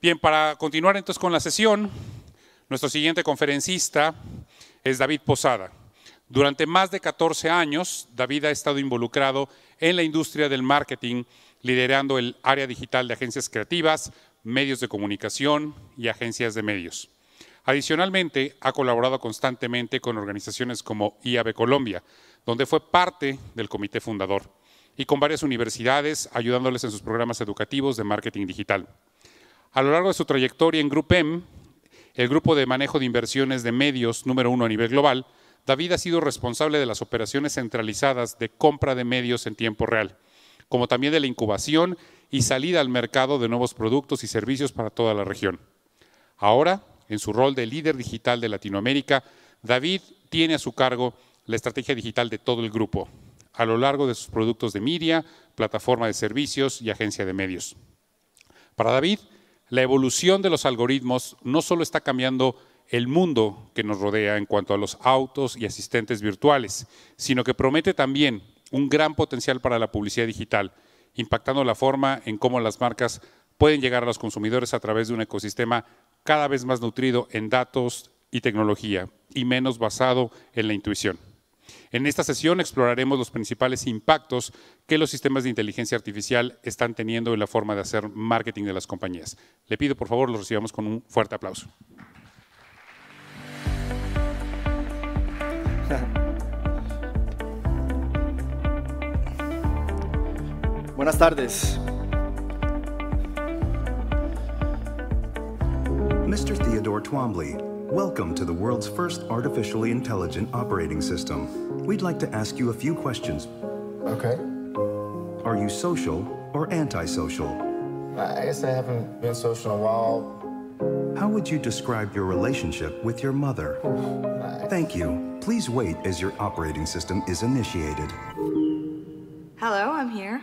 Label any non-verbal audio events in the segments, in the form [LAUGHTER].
Bien, para continuar entonces con la sesión, nuestro siguiente conferencista es David Posada. Durante más de 14 años, David ha estado involucrado en la industria del marketing, liderando el área digital de agencias creativas, medios de comunicación y agencias de medios. Adicionalmente, ha colaborado constantemente con organizaciones como IAB Colombia, donde fue parte del comité fundador, y con varias universidades ayudándoles en sus programas educativos de marketing digital. A lo largo de su trayectoria en M, el grupo de manejo de inversiones de medios número uno a nivel global, David ha sido responsable de las operaciones centralizadas de compra de medios en tiempo real, como también de la incubación y salida al mercado de nuevos productos y servicios para toda la región. Ahora, en su rol de líder digital de Latinoamérica, David tiene a su cargo la estrategia digital de todo el grupo, a lo largo de sus productos de media, plataforma de servicios y agencia de medios. Para David, la evolución de los algoritmos no solo está cambiando el mundo que nos rodea en cuanto a los autos y asistentes virtuales, sino que promete también un gran potencial para la publicidad digital, impactando la forma en cómo las marcas pueden llegar a los consumidores a través de un ecosistema cada vez más nutrido en datos y tecnología y menos basado en la intuición. En esta sesión exploraremos los principales impactos que los sistemas de inteligencia artificial están teniendo en la forma de hacer marketing de las compañías. Le pido, por favor, los recibamos con un fuerte aplauso. [LAUGHS] Buenas tardes. Mr. Theodore Twombly, welcome to the world's first artificially intelligent operating system. We'd like to ask you a few questions. Okay. Are you social or antisocial? I guess I haven't been social in a while. How would you describe your relationship with your mother? Thank you. Please wait as your operating system is initiated. Hello, I'm here.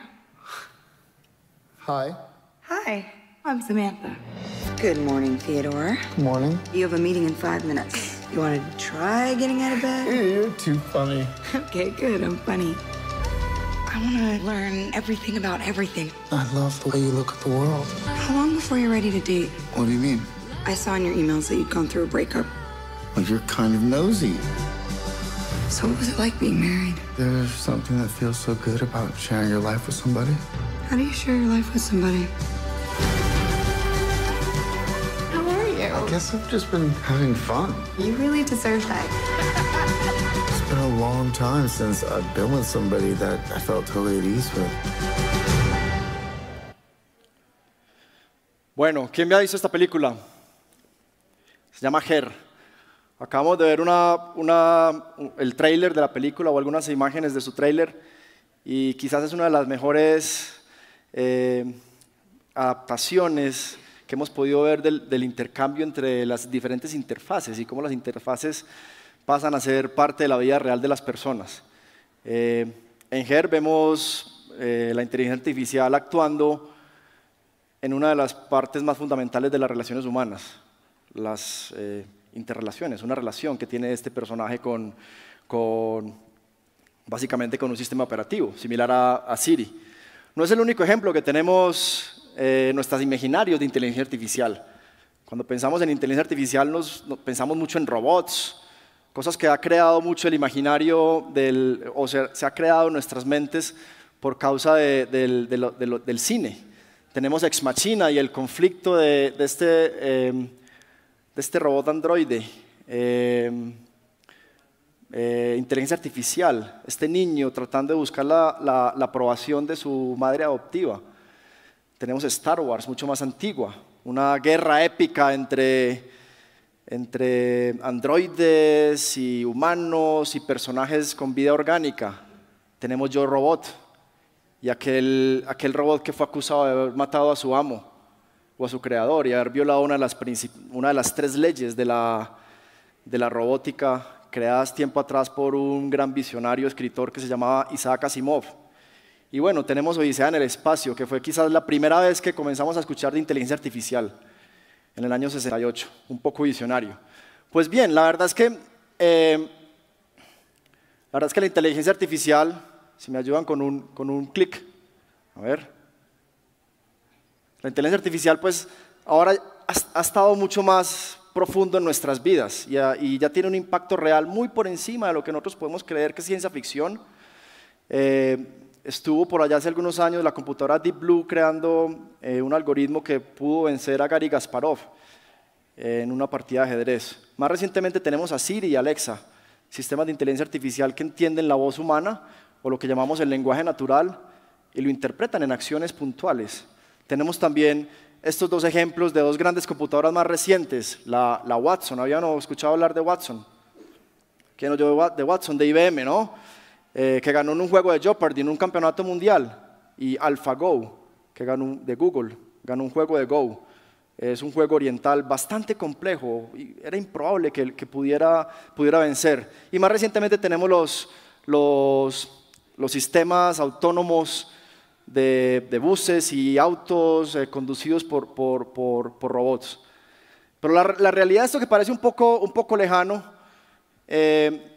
Hi. Hi, I'm Samantha. Good morning, Theodore. Good morning. You have a meeting in five minutes. You want to try getting out of bed? You're too funny. Okay, good. I'm funny. I want to learn everything about everything. I love the way you look at the world. How long before you're ready to date? What do you mean? I saw in your emails that you'd gone through a breakup. Well, you're kind of nosy. So what was it like being married? There's something that feels so good about sharing your life with somebody. How do you share your life with somebody? guess I've just been having fun. You really deserve that. it's been a long time since I've been with somebody that I felt totally at ease with. Bueno, ¿quién me ha visto esta película? Se llama Her. Acabamos de ver una, una, el trailer de la película o algunas imágenes de su trailer y quizás es una de las mejores eh, adaptaciones que hemos podido ver del, intercambio entre las diferentes interfaces y cómo las interfaces pasan a ser parte de la vida real de las personas. Eh, en GER vemos eh, la inteligencia artificial actuando en una de las partes más fundamentales de las relaciones humanas, las eh, interrelaciones, una relación que tiene este personaje con, con, básicamente con un sistema operativo, similar a Siri. No es el único ejemplo que tenemos eh, nuestros imaginarios de inteligencia artificial. Cuando pensamos en inteligencia artificial pensamos mucho en robots, cosas que ha creado mucho el imaginario o se, se ha creado en nuestras mentes por causa del, cine. Tenemos Ex Machina y el conflicto de, este, em, este, robot androide. Em, eh, inteligencia artificial, este niño tratando de buscar la aprobación de su madre adoptiva. Tenemos Star Wars, mucho más antigua, una guerra épica entre, entre androides y humanos y personajes con vida orgánica. Tenemos Yo Robot y aquel, robot que fue acusado de haber matado a su amo o a su creador y haber violado una de las, una de las tres leyes de la, de la robótica creadas tiempo atrás por un gran visionario escritor que se llamaba Isaac Asimov. Y bueno, tenemos Odisea en el espacio, que fue quizás la primera vez que comenzamos a escuchar de inteligencia artificial, en el año 68, un poco visionario. Pues bien, la verdad es que, eh, la, verdad que la inteligencia artificial, si me ayudan con un, con un clic, a ver, la inteligencia artificial pues ahora ha, estado mucho más profundo en nuestras vidas ah, y, ya tiene un impacto real muy por encima de lo que nosotros podemos creer que es ciencia ficción. Eh, estuvo por allá hace algunos años la computadora Deep Blue creando eh, un algoritmo que pudo vencer a Gary Gasparov eh, en una partida de ajedrez. Más recientemente tenemos a Siri y Alexa, sistemas de inteligencia artificial que entienden la voz humana o lo que llamamos el lenguaje natural y lo interpretan en acciones puntuales. Tenemos también estos dos ejemplos de dos grandes computadoras más recientes, la, Watson, habían escuchado hablar de Watson, ¿quién no de Watson? De IBM, ¿no? Eh, que ganó en un juego de Jeopardy, en un campeonato mundial, y AlphaGo, que ganó de Google, ganó un juego de Go. Es un juego oriental bastante complejo, y era improbable que, que pudiera, pudiera vencer. Y más recientemente tenemos los, los, los sistemas autónomos de, de, buses y autos eh, conducidos por, por, por, por, robots. Pero la, la, realidad es esto que parece un poco, un poco lejano, eh,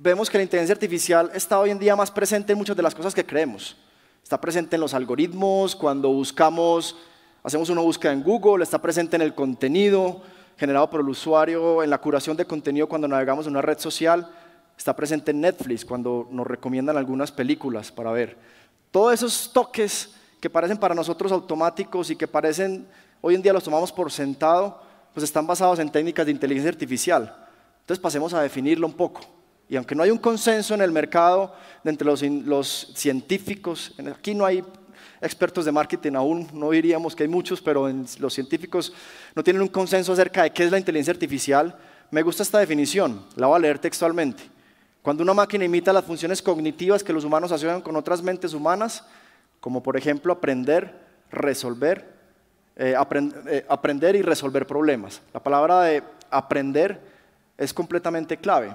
vemos que la inteligencia artificial está hoy en día más presente en muchas de las cosas que creemos. Está presente en los algoritmos, cuando buscamos, hacemos una búsqueda en Google, está presente en el contenido generado por el usuario, en la curación de contenido cuando navegamos en una red social, está presente en Netflix cuando nos recomiendan algunas películas para ver. Todos esos toques que parecen para nosotros automáticos y que parecen, hoy en día los tomamos por sentado, pues están basados en técnicas de inteligencia artificial. Entonces pasemos a definirlo un poco. Y aunque no hay un consenso en el mercado entre los, científicos, aquí no hay expertos de marketing aún, no diríamos que hay muchos, pero los científicos no tienen un consenso acerca de qué es la inteligencia artificial. Me gusta esta definición, la voy a leer textualmente. Cuando una máquina imita las funciones cognitivas que los humanos hacen con otras mentes humanas, como por ejemplo aprender, resolver, eh, eh, aprender y resolver problemas. La palabra de aprender es completamente clave.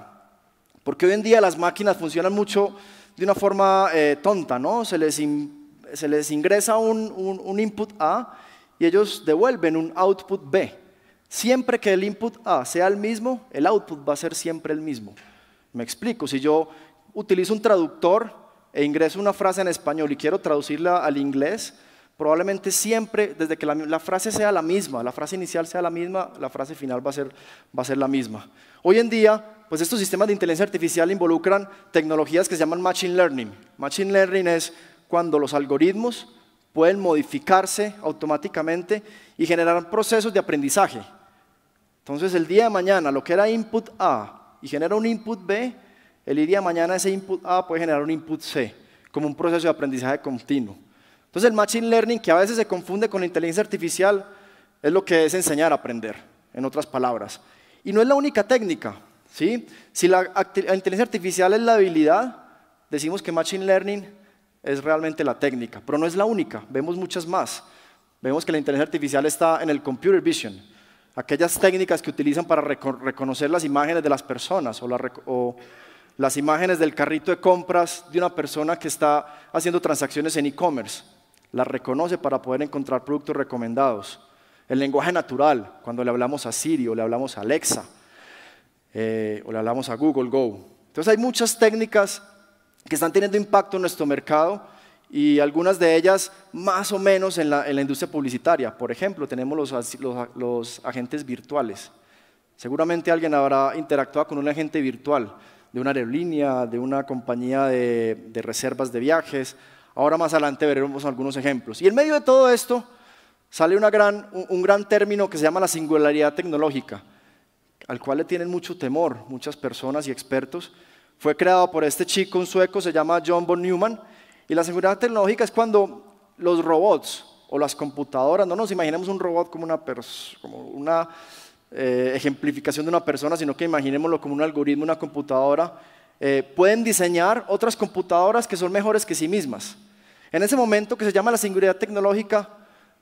Porque hoy en día las máquinas funcionan mucho de una forma eh, tonta, ¿no? Se les, ingresa un, un input A y ellos devuelven un output B. Siempre que el input A sea el mismo, el output va a ser siempre el mismo. Me explico, si yo utilizo un traductor e ingreso una frase en español y quiero traducirla al inglés, Probablemente siempre, desde que la, frase sea la misma, la frase inicial sea la misma, la frase final va a, ser, va a ser la misma. Hoy en día, pues estos sistemas de inteligencia artificial involucran tecnologías que se llaman Machine Learning. Machine Learning es cuando los algoritmos pueden modificarse automáticamente y generar procesos de aprendizaje. Entonces, el día de mañana, lo que era input A y genera un input B, el día de mañana ese input A puede generar un input C, como un proceso de aprendizaje continuo. Entonces el Machine Learning, que a veces se confunde con inteligencia artificial, es lo que es enseñar a aprender, en otras palabras. Y no es la única técnica. ¿sí? Si la, inteligencia artificial es la habilidad, decimos que Machine Learning es realmente la técnica, pero no es la única, vemos muchas más. Vemos que la inteligencia artificial está en el computer vision, aquellas técnicas que utilizan para reconocer las imágenes de las personas o las imágenes del carrito de compras de una persona que está haciendo transacciones en e-commerce la reconoce para poder encontrar productos recomendados. El lenguaje natural, cuando le hablamos a Siri o le hablamos a Alexa eh, o le hablamos a Google Go. Entonces hay muchas técnicas que están teniendo impacto en nuestro mercado y algunas de ellas más o menos en la, industria publicitaria. Por ejemplo, tenemos los, agentes virtuales. Seguramente alguien habrá interactuado con un agente virtual de una aerolínea, de una compañía de, reservas de viajes, Ahora más adelante veremos algunos ejemplos. Y en medio de todo esto sale un gran término que se llama la singularidad tecnológica, al cual le tienen mucho temor muchas personas y expertos. Fue creado por este chico, un sueco, se llama John von Neumann. Y la singularidad tecnológica es cuando los robots o las computadoras, no nos imaginemos un robot como una, eh, ejemplificación de una persona, sino que imaginémoslo como un algoritmo, una computadora eh, pueden diseñar otras computadoras que son mejores que sí mismas. En ese momento que se llama la singularidad tecnológica,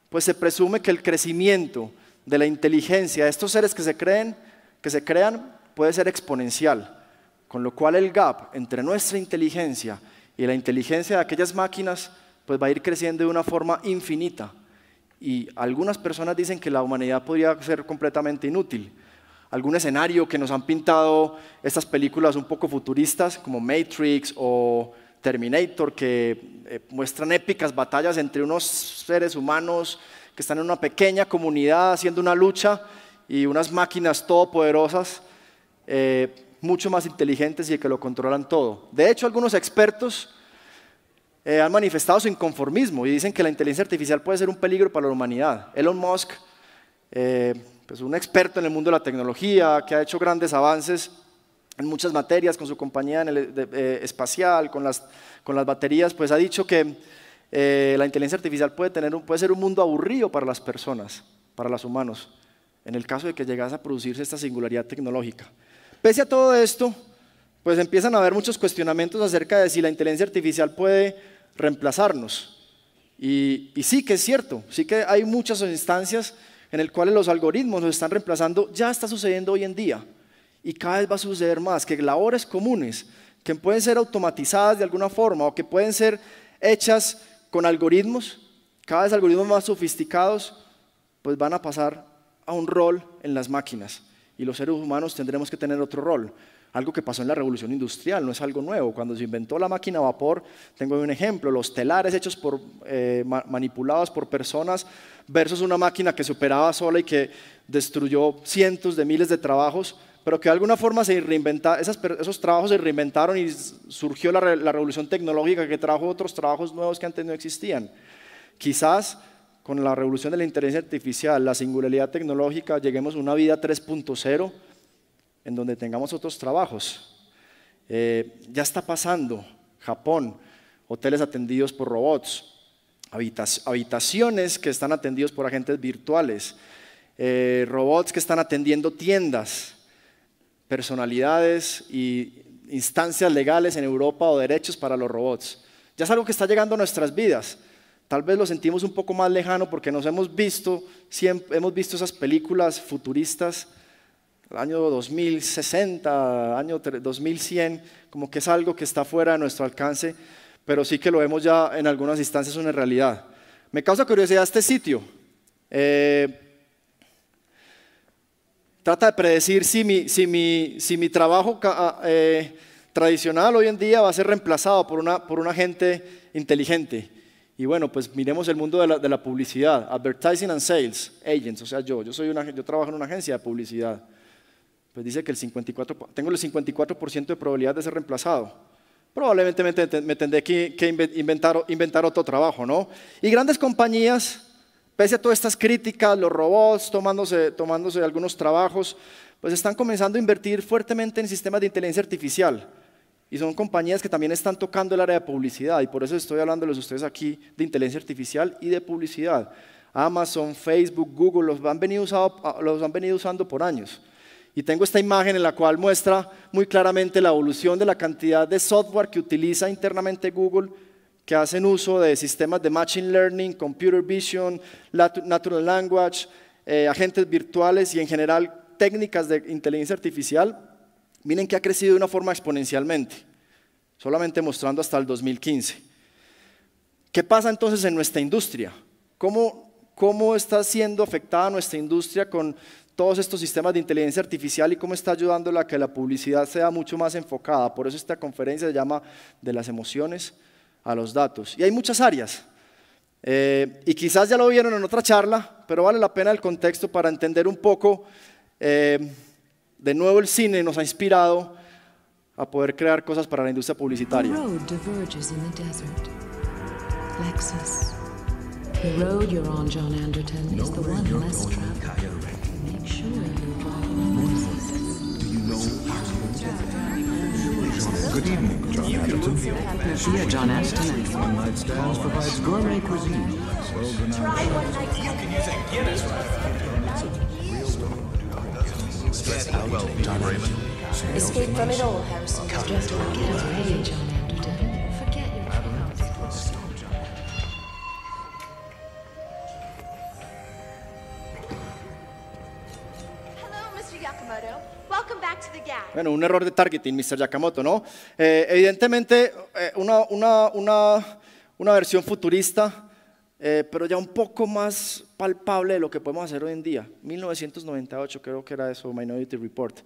pues se presume que el crecimiento de la inteligencia de estos seres que se, creen, que se crean puede ser exponencial, con lo cual el gap entre nuestra inteligencia y la inteligencia de aquellas máquinas pues va a ir creciendo de una forma infinita. Y algunas personas dicen que la humanidad podría ser completamente inútil algún escenario que nos han pintado estas películas un poco futuristas como Matrix o Terminator, que eh, muestran épicas batallas entre unos seres humanos que están en una pequeña comunidad haciendo una lucha y unas máquinas todopoderosas, eh, mucho más inteligentes y que lo controlan todo. De hecho, algunos expertos eh, han manifestado su inconformismo y dicen que la inteligencia artificial puede ser un peligro para la humanidad. Elon Musk es pues, un experto en el mundo de la tecnología, que ha hecho grandes avances en muchas materias con su compañía en eh, espacial, con las, con las baterías, pues ha dicho que eh, la inteligencia artificial puede, tener puede ser un mundo aburrido para las personas, para los humanos, en el caso de que llegase a producirse esta singularidad tecnológica. Pese a todo esto, pues empiezan a haber muchos cuestionamientos acerca de si la inteligencia artificial puede reemplazarnos. Y, y sí que es cierto, sí que hay muchas instancias en el cual los algoritmos nos están reemplazando, ya está sucediendo hoy en día. Y cada vez va a suceder más, que labores comunes, que pueden ser automatizadas de alguna forma o que pueden ser hechas con algoritmos, cada vez algoritmos más sofisticados, pues van a pasar a un rol en las máquinas. Y los seres humanos tendremos que tener otro rol algo que pasó en la revolución industrial, no es algo nuevo. Cuando se inventó la máquina a vapor, tengo un ejemplo, los telares hechos por, eh, manipulados por personas versus una máquina que se operaba sola y que destruyó cientos de miles de trabajos, pero que de alguna forma se reinventa, esos trabajos se reinventaron y surgió la, la revolución tecnológica que trajo otros trabajos nuevos que antes no existían. Quizás con la revolución de la inteligencia artificial, la singularidad tecnológica, lleguemos a una vida 3.0 en donde tengamos otros trabajos. Eh, ya está pasando, Japón, hoteles atendidos por robots, habitaciones que están atendidos por agentes virtuales, eh, robots que están atendiendo tiendas, personalidades y instancias legales en Europa o derechos para los robots. Ya es algo que está llegando a nuestras vidas. Tal vez lo sentimos un poco más lejano porque nos hemos visto, siempre, hemos visto esas películas futuristas año 2060, año 2100, como que es algo que está fuera de nuestro alcance, pero sí que lo vemos ya en algunas instancias una realidad. Me causa curiosidad este sitio. Eh, trata de predecir si mi, trabajo ah, eh, tradicional hoy en día va a ser reemplazado por una, agente gente inteligente. Y bueno, pues miremos el mundo de la, publicidad, advertising and sales agents, o sea, yo, yo, soy yo trabajo en una agencia de publicidad pues dice que el 54, tengo el 54% de probabilidad de ser reemplazado. Probablemente me, tendré que, inventar, otro trabajo, ¿no? Y grandes compañías, pese a todas estas críticas, los robots tomándose, algunos trabajos, pues están comenzando a invertir fuertemente en sistemas de inteligencia artificial. Y son compañías que también están tocando el área de publicidad, y por eso estoy hablándoles a ustedes aquí de inteligencia artificial y de publicidad. Amazon, Facebook, Google los han venido, los han venido usando por años. Y tengo esta imagen en la cual muestra muy claramente la evolución de la cantidad de software que utiliza internamente Google, que hacen uso de sistemas de Machine Learning, Computer Vision, Natural Language, eh, agentes virtuales y en general técnicas de inteligencia artificial. Miren que ha crecido de una forma exponencialmente, solamente mostrando hasta el 2015. ¿Qué pasa entonces en nuestra industria? cómo está siendo afectada nuestra industria con todos estos sistemas de inteligencia artificial y cómo está ayudándola a que la publicidad sea mucho más enfocada. Por eso esta conferencia se llama De las emociones a los datos. Y hay muchas áreas. Eh, y quizás ya lo vieron en otra charla, pero vale la pena el contexto para entender un poco. Eh, de nuevo el cine nos ha inspirado a poder crear cosas para la industria publicitaria. Good evening, John Atherton. Via John Atherton. One Night Stands provides gourmet cuisine. Well denied. You can use a Guinness right Stress out, John Raymond. Escape from it all, Harrison. Just one page, John. Bueno, un error de targeting, Mr. Yakamoto, ¿no? Eh, evidentemente, eh, una, una, una, una, versión futurista, eh, pero ya un poco más palpable de lo que podemos hacer hoy en día. 1998 creo que era eso, Minority Report.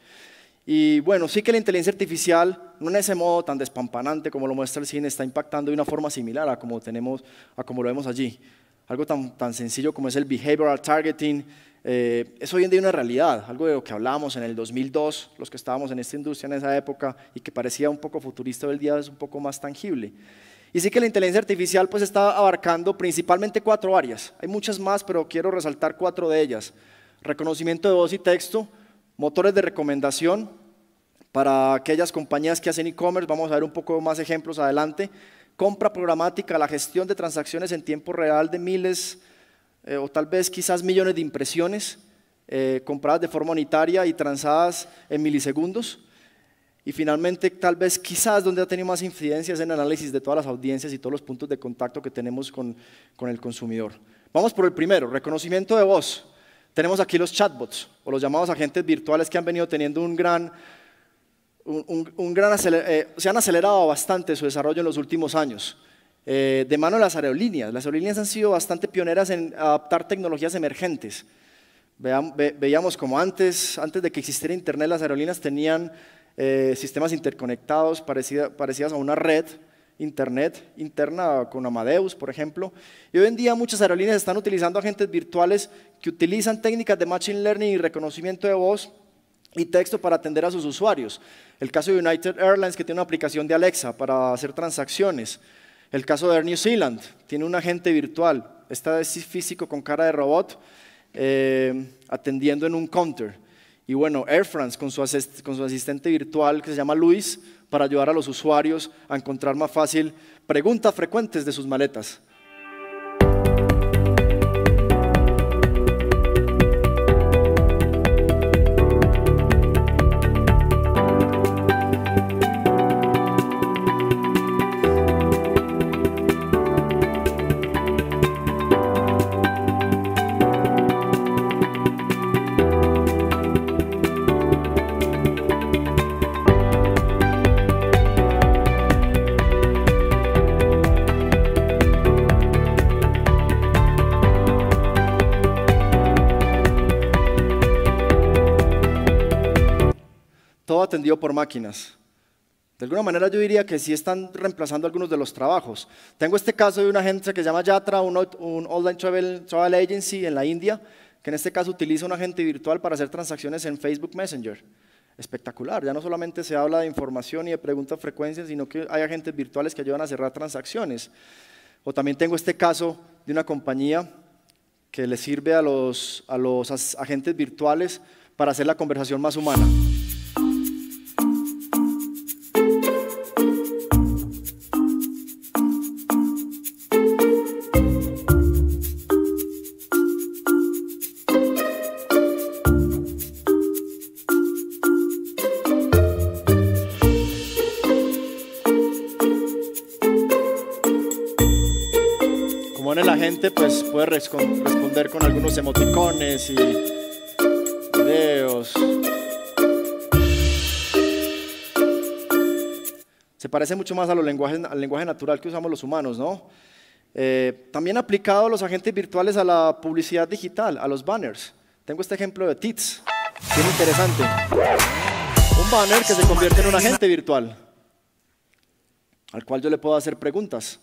Y bueno, sí que la inteligencia artificial, no en ese modo tan despampanante como lo muestra el cine, está impactando de una forma similar a como, tenemos, a como lo vemos allí. Algo tan, tan sencillo como es el behavioral targeting, eh, es hoy en día una realidad, algo de lo que hablábamos en el 2002, los que estábamos en esta industria en esa época y que parecía un poco futurista del día es un poco más tangible. Y sí que la inteligencia artificial pues está abarcando principalmente cuatro áreas. Hay muchas más, pero quiero resaltar cuatro de ellas. Reconocimiento de voz y texto, motores de recomendación para aquellas compañías que hacen e-commerce, vamos a ver un poco más ejemplos adelante, compra programática, la gestión de transacciones en tiempo real de miles eh, o tal vez quizás millones de impresiones eh, compradas de forma unitaria y transadas en milisegundos. Y finalmente, tal vez quizás donde ha tenido más incidencia en análisis de todas las audiencias y todos los puntos de contacto que tenemos con, el consumidor. Vamos por el primero, reconocimiento de voz. Tenemos aquí los chatbots o los llamados agentes virtuales que han venido teniendo un gran, eh, se han acelerado bastante su desarrollo en los últimos años. Eh, de mano de las aerolíneas. Las aerolíneas han sido bastante pioneras en adaptar tecnologías emergentes. veíamos como antes, antes de que existiera Internet, las aerolíneas tenían eh, sistemas interconectados parecidos parecidas a una red Internet interna con Amadeus, por ejemplo. Y hoy en día muchas aerolíneas están utilizando agentes virtuales que utilizan técnicas de Machine Learning y reconocimiento de voz y texto para atender a sus usuarios. El caso de United Airlines, que tiene una aplicación de Alexa para hacer transacciones. El caso de Air New Zealand, tiene un agente virtual, está físico con cara de robot, eh, atendiendo en un counter. Y bueno, Air France con su asistente virtual que se llama Luis, para ayudar a los usuarios a encontrar más fácil preguntas frecuentes de sus maletas. atendido por máquinas. De alguna manera yo diría que sí están reemplazando algunos de los trabajos. Tengo este caso de una agencia que se llama Yatra, un, online travel, agency en la India, que en este caso utiliza un agente virtual para hacer transacciones en Facebook Messenger. Espectacular, ya no solamente se habla de información y de preguntas frecuentes, sino que hay agentes virtuales que ayudan a cerrar transacciones. O también tengo este caso de una compañía que le sirve a los agentes virtuales para hacer la conversación más humana. como la gente, pues puede responder con algunos emoticones y videos. Se parece mucho más a los lenguajes, al lenguaje natural que usamos los humanos, ¿no? Eh, también aplicado los agentes virtuales a la publicidad digital, a los banners. Tengo este ejemplo de TITS, es interesante. Un banner que se convierte en un agente virtual, al cual yo le puedo hacer preguntas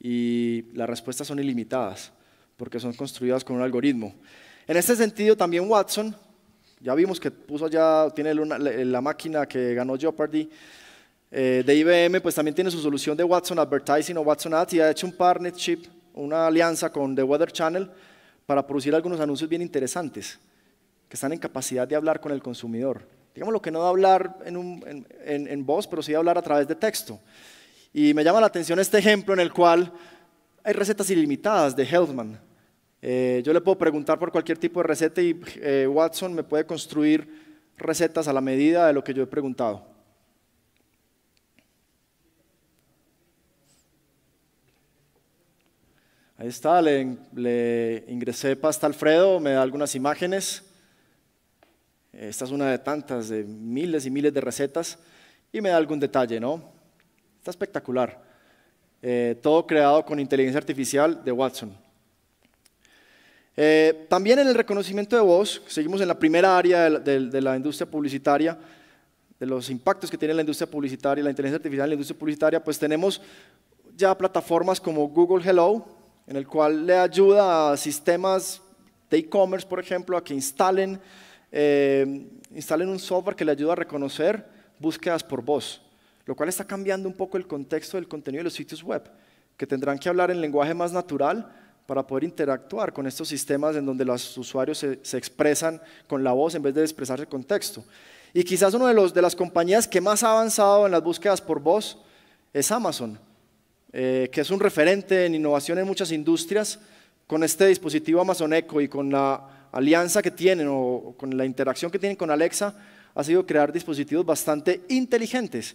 y las respuestas son ilimitadas porque son construidas con un algoritmo. En este sentido, también Watson, ya vimos que puso allá, tiene la, máquina que ganó Jeopardy, eh, de IBM, pues también tiene su solución de Watson Advertising o Watson Ads y ha hecho un partnership, una alianza con The Weather Channel para producir algunos anuncios bien interesantes que están en capacidad de hablar con el consumidor. Digamos lo que no da hablar en, voz, pero sí hablar a través de texto. Y me llama la atención este ejemplo en el cual hay recetas ilimitadas de Healthman. Eh, yo le puedo preguntar por cualquier tipo de receta y eh, Watson me puede construir recetas a la medida de lo que yo he preguntado. Ahí está, le, le ingresé pasta Alfredo, me da algunas imágenes. Esta es una de tantas, de miles y miles de recetas, y me da algún detalle, ¿no? Está espectacular. Eh, todo creado con inteligencia artificial de Watson. Eh, también en el reconocimiento de voz, seguimos en la primera área de la, industria publicitaria, de los impactos que tiene la industria publicitaria, la inteligencia artificial en la industria publicitaria, pues tenemos ya plataformas como Google Hello, en el cual le ayuda a sistemas de e-commerce, por ejemplo, a que instalen eh, un software que le ayuda a reconocer búsquedas por voz lo cual está cambiando un poco el contexto del contenido de los sitios web, que tendrán que hablar en lenguaje más natural para poder interactuar con estos sistemas en donde los usuarios se, expresan con la voz en vez de expresarse con texto. Y quizás una de, los, de las compañías que más ha avanzado en las búsquedas por voz es Amazon, eh, que es un referente en innovación en muchas industrias. Con este dispositivo Amazon Echo y con la alianza que tienen o con la interacción que tienen con Alexa, ha sido crear dispositivos bastante inteligentes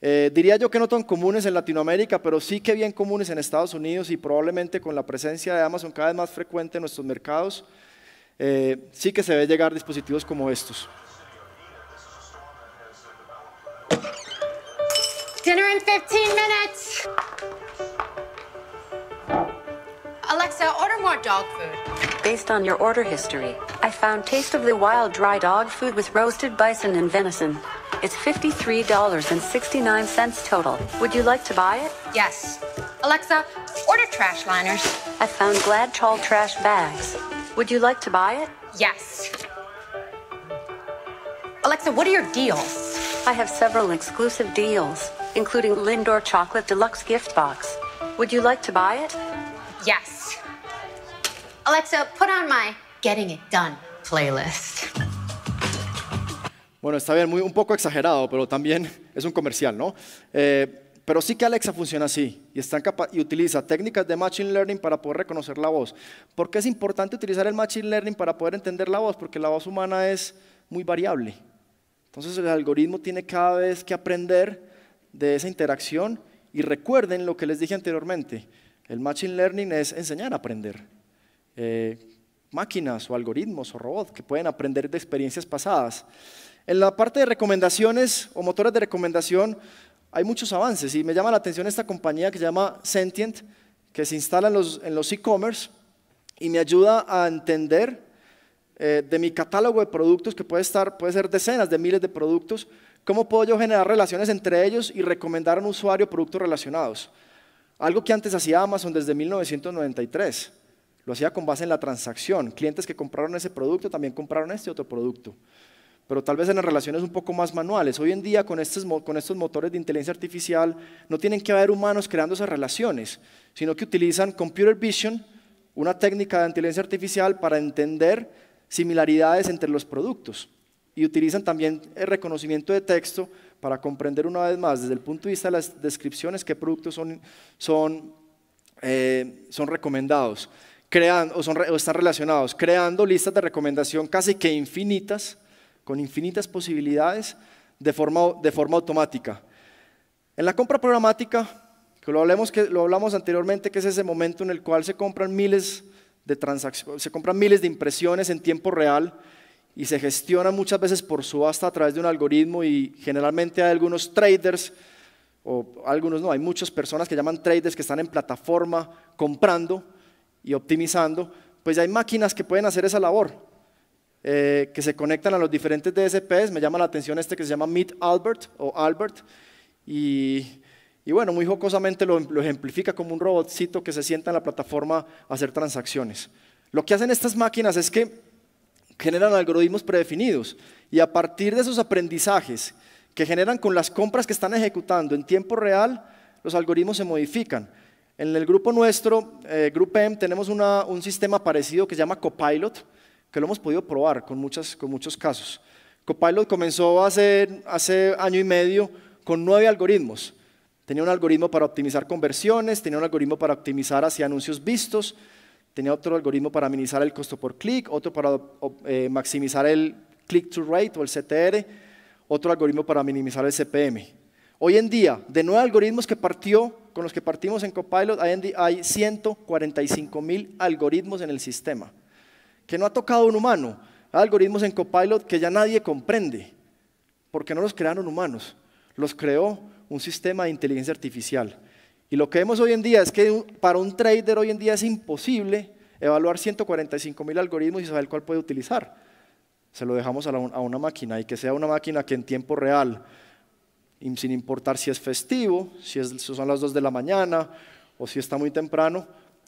eh, diría yo que no tan comunes en Latinoamérica, pero sí que bien comunes en Estados Unidos y probablemente con la presencia de Amazon cada vez más frecuente en nuestros mercados, eh, sí que se ve llegar dispositivos como estos. Dinner in 15 minutes. Alexa, order more dog food. based on your order history. I found Taste of the Wild dry dog food with roasted bison and venison. It's $53.69 total. Would you like to buy it? Yes. Alexa, order trash liners. I found Glad tall trash bags. Would you like to buy it? Yes. Alexa, what are your deals? I have several exclusive deals, including Lindor Chocolate Deluxe Gift Box. Would you like to buy it? Yes. Alexa, put mi my Getting It Done playlist. Bueno, está bien, muy, un poco exagerado, pero también es un comercial, ¿no? Eh, pero sí que Alexa funciona así y, y utiliza técnicas de Machine Learning para poder reconocer la voz. ¿Por qué es importante utilizar el Machine Learning para poder entender la voz? Porque la voz humana es muy variable. Entonces el algoritmo tiene cada vez que aprender de esa interacción y recuerden lo que les dije anteriormente. El Machine Learning es enseñar a aprender. Eh, máquinas o algoritmos o robots que pueden aprender de experiencias pasadas. En la parte de recomendaciones o motores de recomendación hay muchos avances y me llama la atención esta compañía que se llama Sentient, que se instala en los e-commerce y me ayuda a entender eh, de mi catálogo de productos, que puede, estar, puede ser decenas de miles de productos, cómo puedo yo generar relaciones entre ellos y recomendar a un usuario productos relacionados. Algo que antes hacía Amazon desde 1993. Lo hacía con base en la transacción. Clientes que compraron ese producto también compraron este otro producto. Pero tal vez en las relaciones un poco más manuales. Hoy en día con estos, con estos motores de inteligencia artificial no tienen que haber humanos creando esas relaciones, sino que utilizan computer vision, una técnica de inteligencia artificial para entender similaridades entre los productos. Y utilizan también el reconocimiento de texto para comprender una vez más desde el punto de vista de las descripciones qué productos son, son, eh, son recomendados o, son, o están relacionados, creando listas de recomendación casi que infinitas, con infinitas posibilidades de forma, de forma automática. En la compra programática, que lo, hablemos, que lo hablamos anteriormente, que es ese momento en el cual se compran miles de transacciones, se compran miles de impresiones en tiempo real y se gestiona muchas veces por subasta a través de un algoritmo y generalmente hay algunos traders o algunos no, hay muchas personas que llaman traders que están en plataforma comprando y optimizando, pues hay máquinas que pueden hacer esa labor, eh, que se conectan a los diferentes DSPs. Me llama la atención este que se llama Meet Albert o Albert. Y, bueno, muy jocosamente lo, lo, ejemplifica como un robotcito que se sienta en la plataforma a hacer transacciones. Lo que hacen estas máquinas es que generan algoritmos predefinidos y a partir de esos aprendizajes que generan con las compras que están ejecutando en tiempo real, los algoritmos se modifican. En el grupo nuestro, eh, M, tenemos un sistema parecido que se llama Copilot, que lo hemos podido probar con, con muchos casos. Copilot comenzó hace, hace año y medio con nueve algoritmos. Tenía un algoritmo para optimizar conversiones, tenía un algoritmo para optimizar hacia anuncios vistos, tenía otro algoritmo para minimizar el costo por clic, otro para eh, maximizar el click-to-rate o el CTR, otro algoritmo para minimizar el CPM. Hoy en día, de nueve algoritmos que partió, con los que partimos en Copilot, hay 145 mil algoritmos en el sistema, que no ha tocado un humano. algoritmos en Copilot que ya nadie comprende, porque no los crearon humanos, los creó un sistema de inteligencia artificial. Y lo que vemos hoy en día es que para un trader hoy en día es imposible evaluar 145 mil algoritmos y saber cuál puede utilizar. Se lo dejamos a una máquina y que sea una máquina que en tiempo real sin importar si es festivo, si, son las 2 de la mañana o si está muy temprano,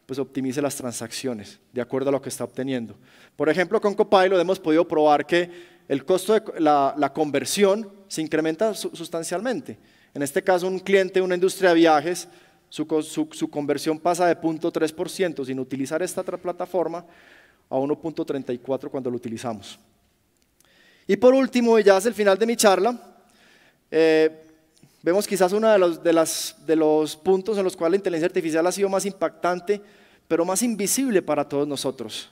pues optimice las transacciones de acuerdo a lo que está obteniendo. Por ejemplo, con Copilot hemos podido probar que el costo de la, conversión se incrementa sustancialmente. En este caso, un cliente, de una industria de viajes, su, conversión pasa de 0.3% sin utilizar esta otra plataforma a 1.34 cuando lo utilizamos. Y por último, y ya es el final de mi charla, eh, vemos quizás uno de los, de, las, de los puntos en los cuales la inteligencia artificial ha sido más impactante, pero más invisible para todos nosotros.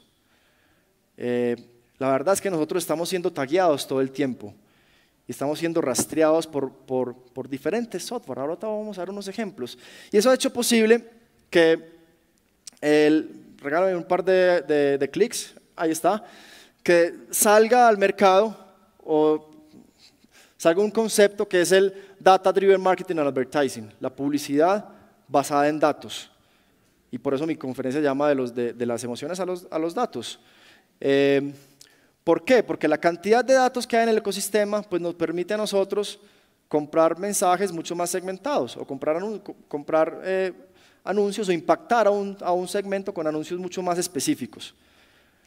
Eh, la verdad es que nosotros estamos siendo tagueados todo el tiempo y estamos siendo rastreados por, por, por diferentes software. Ahora vamos a dar unos ejemplos. Y eso ha hecho posible que el, regálame un par de, de, de clics, ahí está, que salga al mercado o salga un concepto que es el Data Driven Marketing and Advertising, la publicidad basada en datos. Y por eso mi conferencia llama de, los, de, las emociones a los, datos. Eh, ¿Por qué? Porque la cantidad de datos que hay en el ecosistema pues nos permite a nosotros comprar mensajes mucho más segmentados o comprar, comprar eh, anuncios o impactar a un, a un segmento con anuncios mucho más específicos.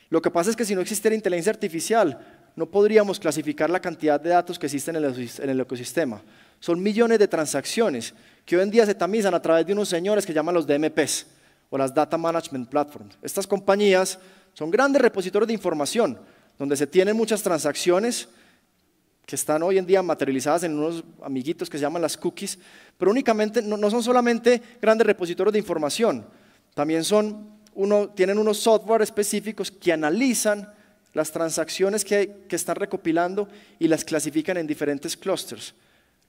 Lo que pasa es que si no la inteligencia artificial, no podríamos clasificar la cantidad de datos que existen en el ecosistema. Son millones de transacciones que hoy en día se tamizan a través de unos señores que llaman los DMPs o las Data Management Platforms. Estas compañías son grandes repositorios de información donde se tienen muchas transacciones que están hoy en día materializadas en unos amiguitos que se llaman las cookies, pero únicamente no, son solamente grandes repositorios de información, también tienen unos software específicos que analizan las transacciones que, están recopilando y las clasifican en diferentes clusters.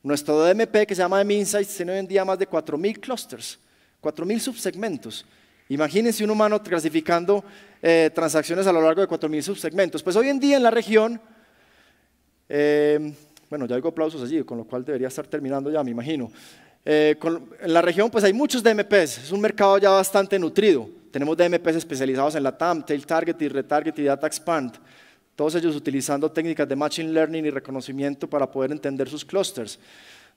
Nuestro DMP, que se llama m Insights, tiene hoy en día más de 4.000 clusters, 4.000 subsegmentos. Imagínense un humano clasificando eh, transacciones a lo largo de 4.000 subsegmentos. Pues hoy en día en la región, eh, bueno, ya oigo aplausos allí, con lo cual debería estar terminando ya, me imagino. Eh, en la región pues hay muchos DMPs, es un mercado ya bastante nutrido. Tenemos DMPs especializados en la TAM, Tail Target y Retarget y Data Expand. Todos ellos utilizando técnicas de Machine Learning y reconocimiento para poder entender sus clusters.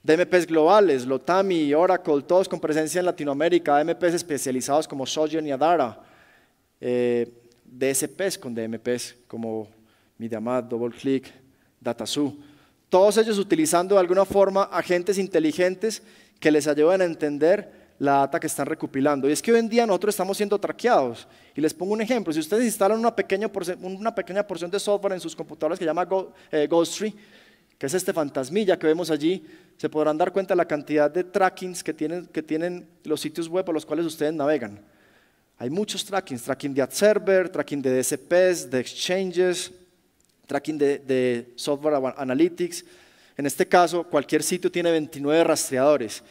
DMPs globales, Lotami, Oracle, todos con presencia en Latinoamérica, DMPs especializados como Sojourn y Adara, eh, DSPs con DMPs como MediaMath, DoubleClick, DataSU. Todos ellos utilizando de alguna forma agentes inteligentes que les ayuden a entender la data que están recopilando. Y es que hoy en día nosotros estamos siendo traqueados. Y les pongo un ejemplo. Si ustedes instalan una pequeña, porción, una pequeña porción de software en sus computadoras que se llama eh, Ghostry, que es este fantasmilla que vemos allí, se podrán dar cuenta de la cantidad de trackings que tienen, que tienen los sitios web por los cuales ustedes navegan. Hay muchos trackings, tracking de ad server, tracking de DSPs, de exchanges, tracking de, de software analytics. En este caso, cualquier sitio tiene 29 rastreadores.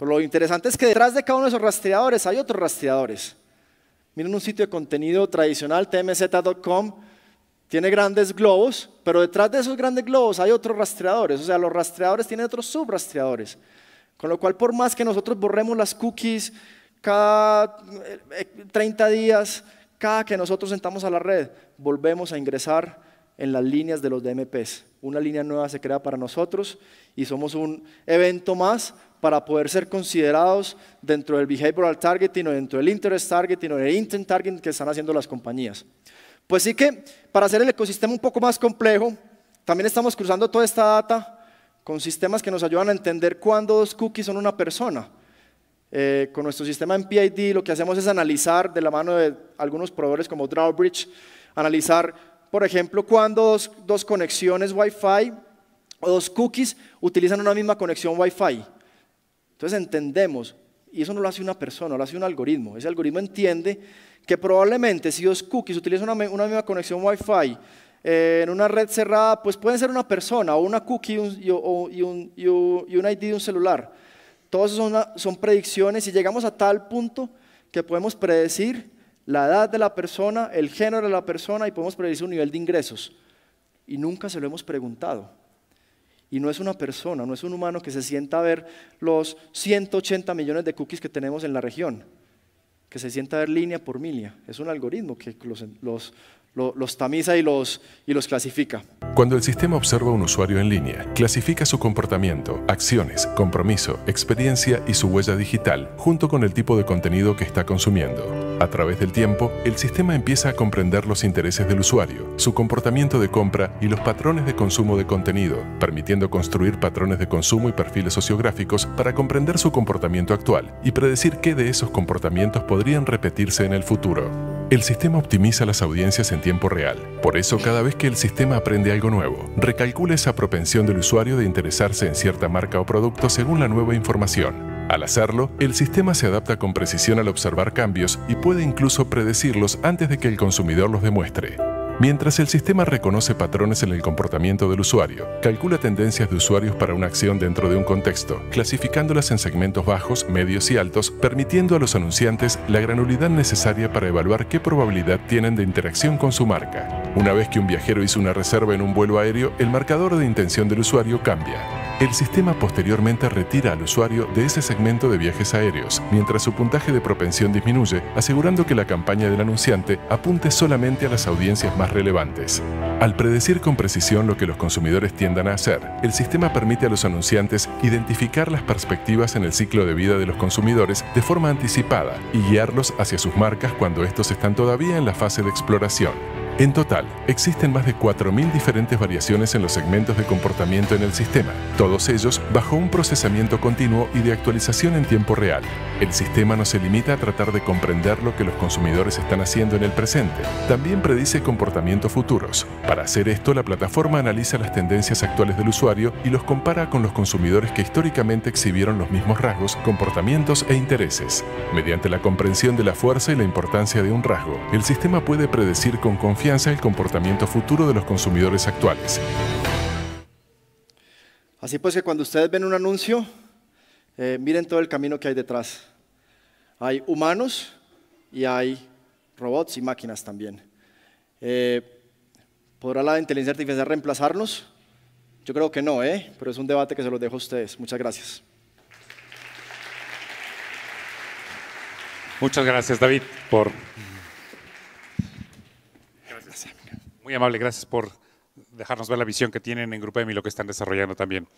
Pero lo interesante es que detrás de cada uno de esos rastreadores hay otros rastreadores. Miren un sitio de contenido tradicional, tmz.com, tiene grandes globos, pero detrás de esos grandes globos hay otros rastreadores. O sea, los rastreadores tienen otros subrastreadores. Con lo cual, por más que nosotros borremos las cookies cada 30 eh, eh, días, cada que nosotros sentamos a la red, volvemos a ingresar en las líneas de los DMPs. Una línea nueva se crea para nosotros y somos un evento más para poder ser considerados dentro del behavioral targeting o dentro del interest targeting o del intent targeting que están haciendo las compañías. Pues sí que para hacer el ecosistema un poco más complejo, también estamos cruzando toda esta data con sistemas que nos ayudan a entender cuándo dos cookies son una persona. Eh, con nuestro sistema PID lo que hacemos es analizar de la mano de algunos proveedores como Drawbridge, analizar, por ejemplo, cuándo dos, dos conexiones Wi-Fi o dos cookies utilizan una misma conexión Wi-Fi. Entonces entendemos, y eso no lo hace una persona, lo hace un algoritmo. Ese algoritmo entiende que probablemente si dos cookies utilizan una, misma conexión Wi-Fi eh, en una red cerrada, pues pueden ser una persona o una cookie y un, ID de un celular. Todos son, son predicciones y llegamos a tal punto que podemos predecir la edad de la persona, el género de la persona y podemos predecir un nivel de ingresos. Y nunca se lo hemos preguntado. Y no es una persona, no es un humano que se sienta a ver los 180 millones de cookies que tenemos en la región, que se sienta a ver línea por milia. Es un algoritmo que los, los tamiza y los, y los clasifica. Cuando el sistema observa un usuario en línea, clasifica su comportamiento, acciones, compromiso, experiencia y su huella digital, junto con el tipo de contenido que está consumiendo. A través del tiempo, el sistema empieza a comprender los intereses del usuario, su comportamiento de compra y los patrones de consumo de contenido, permitiendo construir patrones de consumo y perfiles sociográficos para comprender su comportamiento actual y predecir qué de esos comportamientos podrían repetirse en el futuro. El sistema optimiza las audiencias en tiempo real. Por eso, cada vez que el sistema aprende algo nuevo, recalcula esa propensión del usuario de interesarse en cierta marca o producto según la nueva información. Al hacerlo, el sistema se adapta con precisión al observar cambios y puede incluso predecirlos antes de que el consumidor los demuestre. Mientras el sistema reconoce patrones en el comportamiento del usuario, calcula tendencias de usuarios para una acción dentro de un contexto, clasificándolas en segmentos bajos, medios y altos, permitiendo a los anunciantes la granulidad necesaria para evaluar qué probabilidad tienen de interacción con su marca. Una vez que un viajero hizo una reserva en un vuelo aéreo, el marcador de intención del usuario cambia. El sistema posteriormente retira al usuario de ese segmento de viajes aéreos, mientras su puntaje de propensión disminuye, asegurando que la campaña del anunciante apunte solamente a las audiencias más relevantes. Al predecir con precisión lo que los consumidores tiendan a hacer, el sistema permite a los anunciantes identificar las perspectivas en el ciclo de vida de los consumidores de forma anticipada y guiarlos hacia sus marcas cuando estos están todavía en la fase de exploración. En total, existen más de 4.000 diferentes variaciones en los segmentos de comportamiento en el sistema, todos ellos bajo un procesamiento continuo y de actualización en tiempo real. El sistema no se limita a tratar de comprender lo que los consumidores están haciendo en el presente, también predice comportamientos futuros. Para hacer esto, la plataforma analiza las tendencias actuales del usuario y los compara con los consumidores que históricamente exhibieron los mismos rasgos, comportamientos e intereses. Mediante la comprensión de la fuerza y la importancia de un rasgo, el sistema puede predecir con confianza confianza el comportamiento futuro de los consumidores actuales. Así pues que cuando ustedes ven un anuncio, eh, miren todo el camino que hay detrás. Hay humanos y hay robots y máquinas también. Eh, ¿Podrá la inteligencia artificial reemplazarnos? Yo creo que no, ¿eh? pero es un debate que se lo dejo a ustedes. Muchas gracias. Muchas gracias, David, por Muy amable, gracias por dejarnos ver la visión que tienen en Grupo EMI y lo que están desarrollando también.